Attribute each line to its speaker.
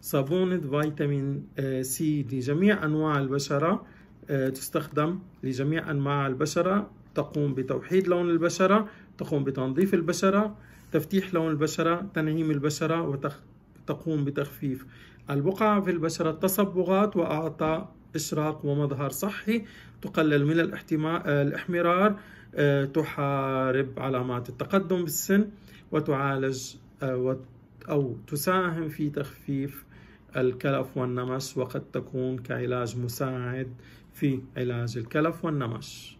Speaker 1: صابونة فيتامين سي لجميع أنواع البشرة تستخدم لجميع أنواع البشرة تقوم بتوحيد لون البشرة تقوم بتنظيف البشرة تفتيح لون البشرة تنعيم البشرة وتقوم بتخفيف البقع في البشرة التصبغات وأعطاء إشراق ومظهر صحي تقلل من آه، الإحمرار آه، تحارب علامات التقدم بالسن وتعالج آه، أو تساهم في تخفيف الكلف والنمش وقد تكون كعلاج مساعد في علاج الكلف والنمش